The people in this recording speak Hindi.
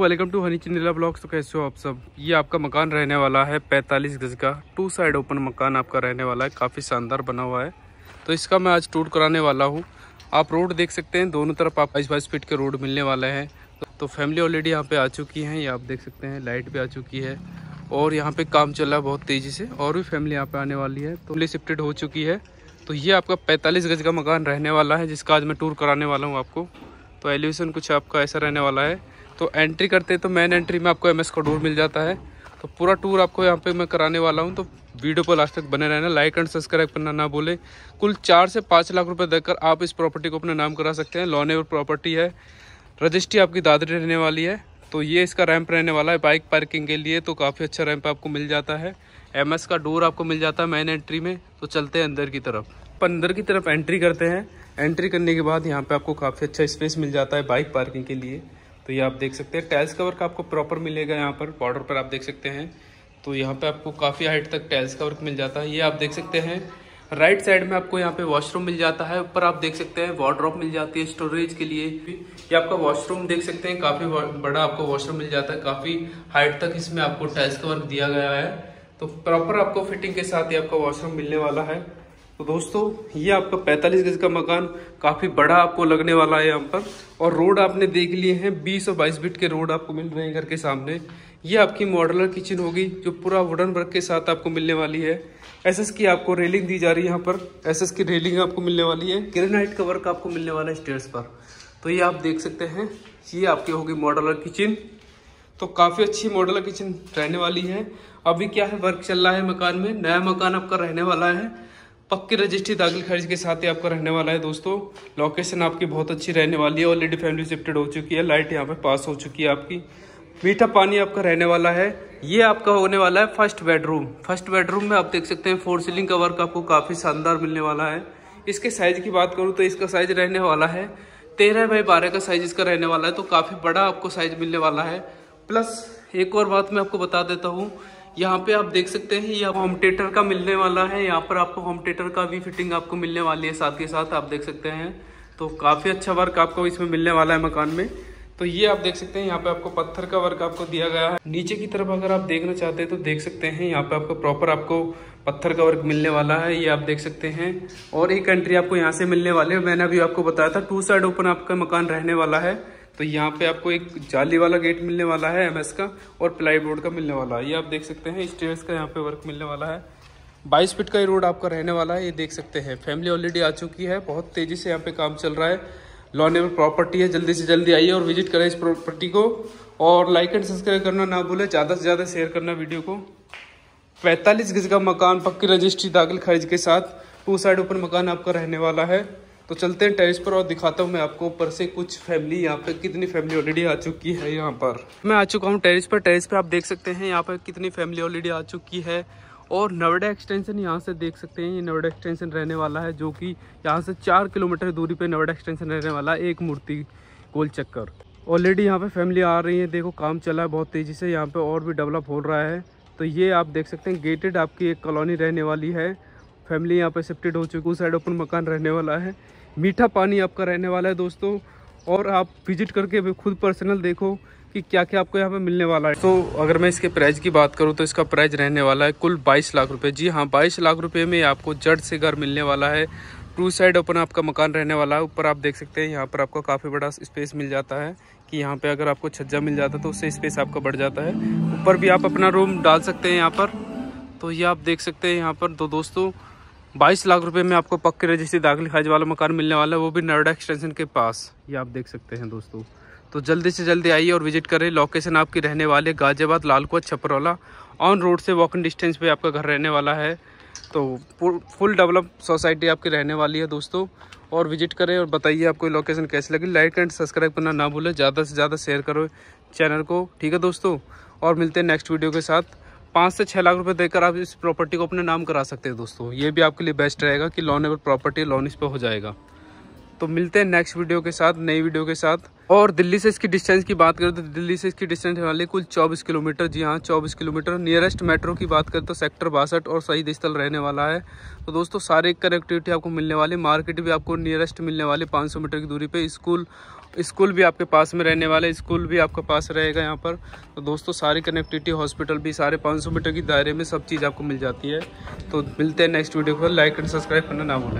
वेलकम टू हनी चिंदीला ब्लॉग्स तो कैसे हो आप सब ये आपका मकान रहने वाला है 45 गज का टू साइड ओपन मकान आपका रहने वाला है काफ़ी शानदार बना हुआ है तो इसका मैं आज टूर कराने वाला हूँ आप रोड देख सकते हैं दोनों तरफ आप बाईस बाईस फीट के रोड मिलने वाले हैं तो फैमिली ऑलरेडी यहाँ पे आ चुकी है ये आप देख सकते हैं लाइट भी आ चुकी है और यहाँ पर काम चल रहा है बहुत तेज़ी से और भी फैमिली यहाँ पर आने वाली है तो फैमिली शिफ्टेड हो चुकी है तो ये आपका पैंतालीस गज का मकान रहने वाला है जिसका आज मैं टूर कराने वाला हूँ आपको तो एलिवेशन कुछ आपका ऐसा रहने वाला है तो एंट्री करते हैं तो मेन एंट्री में आपको एम का टूर मिल जाता है तो पूरा टूर आपको यहाँ पे मैं कराने वाला हूँ तो वीडियो को लास्ट तक बने रहना लाइक एंड सब्सक्राइब करना ना बोले कुल चार से पाँच लाख रुपए देकर आप इस प्रॉपर्टी को अपने नाम करा सकते हैं एवर प्रॉपर्टी है रजिस्ट्री आपकी दादरी रहने वाली है तो ये इसका रैंप रहने वाला है बाइक पार्किंग के लिए तो काफ़ी अच्छा रैंप आपको मिल जाता है एम का डोर आपको मिल जाता है मेन एंट्री में तो चलते हैं अंदर की तरफ अपन अंदर की तरफ एंट्री करते हैं एंट्री करने के बाद यहाँ पर आपको काफ़ी अच्छा स्पेस मिल जाता है बाइक पार्किंग के लिए तो ये आप देख सकते हैं टाइल्स कवर का आपको प्रॉपर मिलेगा यहाँ पर बॉर्डर पर आप देख सकते हैं तो यहाँ पे आपको काफ़ी हाइट तक टाइल्स कवर मिल जाता है ये आप देख सकते हैं राइट साइड में आपको यहाँ पे वॉशरूम मिल जाता है ऊपर आप देख सकते हैं वार्ड्रॉप मिल जाती है स्टोरेज के लिए ये आपका वॉशरूम देख सकते हैं काफ़ी बड़ा आपको वॉशरूम मिल जाता है काफ़ी हाइट तक इसमें आपको टाइल्स कवर दिया गया है तो प्रॉपर आपको फिटिंग के साथ ही आपका वॉशरूम मिलने वाला है तो दोस्तों ये आपका 45 गज का मकान काफ़ी बड़ा आपको लगने वाला है यहाँ पर और रोड आपने देख लिए हैं 20 और 22 फीट के रोड आपको मिल रहे हैं घर के सामने ये आपकी मॉडलर किचन होगी जो पूरा वुडन वर्क के साथ आपको मिलने वाली है एसएस की आपको रेलिंग दी जा रही है यहाँ पर एसएस की रेलिंग आपको मिलने वाली है ग्रेनाइट का वर्क आपको मिलने वाला है स्टेयर्स पर तो ये आप देख सकते हैं ये आपकी होगी मॉडलर किचन तो काफ़ी अच्छी मॉडलर किचन रहने वाली है अभी क्या है वर्क चल रहा है मकान में नया मकान आपका रहने वाला है पक्के रजिस्ट्री दाखिल खारिज के साथ ही आपका रहने वाला है दोस्तों लोकेशन आपकी बहुत अच्छी रहने वाली है ऑलरेडी फैमिली शिफ्टेड हो चुकी है लाइट यहाँ पे पास हो चुकी है आपकी मीठा पानी आपका रहने वाला है ये आपका होने वाला है फर्स्ट बेडरूम फर्स्ट बेडरूम में आप देख सकते हैं फोर सीलिंग का वर्क आपको काफ़ी शानदार मिलने वाला है इसके साइज़ की बात करूँ तो इसका साइज़ रहने वाला है तेरह बाई बारह का साइज़ इसका रहने वाला है तो काफ़ी बड़ा आपको साइज़ मिलने वाला है प्लस एक और बात मैं आपको बता देता हूँ यहाँ पे आप देख सकते हैं आप होम थिएटर का मिलने वाला है यहाँ पर आपको होम थिएटर का भी फिटिंग आपको मिलने वाली है साथ के साथ आप देख सकते हैं तो काफ़ी अच्छा वर्क आपको इसमें मिलने वाला है मकान में तो ये आप देख सकते हैं यहाँ पे आपको पत्थर का वर्क आपको दिया गया है नीचे की तरफ अगर आप देखना चाहते हैं तो देख सकते हैं यहाँ पे आपको प्रॉपर आपको पत्थर का वर्क मिलने वाला है ये आप देख सकते हैं और एक एंट्री आपको यहाँ से मिलने वाली है मैंने अभी आपको बताया था टू साइड ओपन आपका मकान रहने वाला है तो यहाँ पे आपको एक जाली वाला गेट मिलने वाला है एमएस का और प्लाई बोर्ड का मिलने वाला है ये आप देख सकते हैं स्टेयर्स का यहाँ पे वर्क मिलने वाला है बाईस फीट का ये रोड आपका रहने वाला है ये देख सकते हैं फैमिली ऑलरेडी आ चुकी है बहुत तेज़ी से यहाँ पे काम चल रहा है लॉनेबल प्रॉपर्टी है जल्दी से जल्दी आइए और विजिट करें इस प्रॉपर्टी को और लाइक एंड सब्सक्राइब करना ना भूलें ज़्यादा से ज़्यादा शेयर करना वीडियो को पैंतालीस गज का मकान पक्की रजिस्ट्री दाखिल खर्च के साथ टू साइड ऊपर मकान आपका रहने वाला है तो चलते हैं टेरिस पर और दिखाता हूँ मैं आपको ऊपर से कुछ फैमिली यहाँ पे कितनी फैमिली ऑलरेडी आ चुकी है यहाँ पर मैं आ चुका हूँ टेरिस पर टेरिस पर आप देख सकते हैं यहाँ पर कितनी फैमिली ऑलरेडी आ चुकी है और नवडा एक्सटेंशन यहाँ से देख सकते हैं ये नवडा एक्सटेंशन रहने वाला है जो कि यहाँ से चार किलोमीटर दूरी पर नवडा एक्सटेंशन रहने वाला है एक मूर्ति गोल चक्कर ऑलरेडी यहाँ पे फैमिली आ रही है देखो काम चला है बहुत तेज़ी से यहाँ पे और भी डेवलप हो रहा है तो ये आप देख सकते हैं गेटेड आपकी एक कॉलोनी रहने वाली है फैमिली यहाँ पे शिफ्टेड हो चुकी उस साइड ओपन मकान रहने वाला है मीठा पानी आपका रहने वाला है दोस्तों और आप विजिट करके खुद पर्सनल देखो कि क्या क्या आपको यहाँ पे मिलने वाला है तो अगर मैं इसके प्राइस की बात करूँ तो इसका प्राइस रहने वाला है कुल 22 लाख रुपए जी हाँ 22 लाख रुपए में आपको जड़ से घर मिलने वाला है टू साइड ओपन आपका मकान रहने वाला है ऊपर आप देख सकते हैं यहाँ पर आपको काफ़ी बड़ा स्पेस मिल जाता है कि यहाँ पे अगर आपको छज्जा मिल जाता है तो उससे स्पेस आपका बढ़ जाता है ऊपर भी आप अपना रूम डाल सकते हैं यहाँ पर तो ये आप देख सकते हैं यहाँ पर तो दोस्तों बाईस लाख रुपए में आपको पक्के रजिस्ट्री दाखिल खारिज वाला मकान मिलने वाला है वो भी नोएडा एक्सटेंशन के पास ये आप देख सकते हैं दोस्तों तो जल्दी से जल्दी आइए और विजिट करें लोकेशन आपकी रहने वाले गाजियाबाद लालकुआ छपरौला ऑन रोड से वॉकिंग डिस्टेंस पे आपका घर रहने वाला है तो फुल डेवलप सोसाइटी आपकी रहने वाली है दोस्तों और विजिट करें और बताइए आपको लोकेशन कैसी लगी लाइक एंड सब्सक्राइब करना ना भूलें ज़्यादा से ज़्यादा शेयर करो चैनल को ठीक है दोस्तों और मिलते हैं नेक्स्ट वीडियो के साथ पाँच से छः लाख रुपए देकर आप इस प्रॉपर्टी को अपने नाम करा सकते हैं दोस्तों ये भी आपके लिए बेस्ट रहेगा कि लोन एवर प्रॉपर्टी लोन इस पर हो जाएगा तो मिलते हैं नेक्स्ट वीडियो के साथ नई वीडियो के साथ और दिल्ली से इसकी डिस्टेंस की बात करें तो दिल्ली से इसकी डिस्टेंस वाली कुल चौबीस किलोमीटर जी हाँ चौबीस किलोमीटर नियरेस्ट मेट्रो की बात करें तो सेक्टर बासठ और शहीद स्थल रहने वाला है तो दोस्तों सारे कनेक्टिविटी आपको मिलने वाली मार्केट भी आपको नियरेस्ट मिलने वाले 500 मीटर की दूरी पे स्कूल स्कूल भी आपके पास में रहने वाला है स्कूल भी आपका पास रहेगा यहाँ पर तो दोस्तों सारी कनेक्टिविटी हॉस्पिटल भी सारे 500 मीटर की दायरे में सब चीज़ आपको मिल जाती है तो मिलते हैं नेक्स्ट वीडियो पर लाइक एंड सब्सक्राइब करना ना भूलें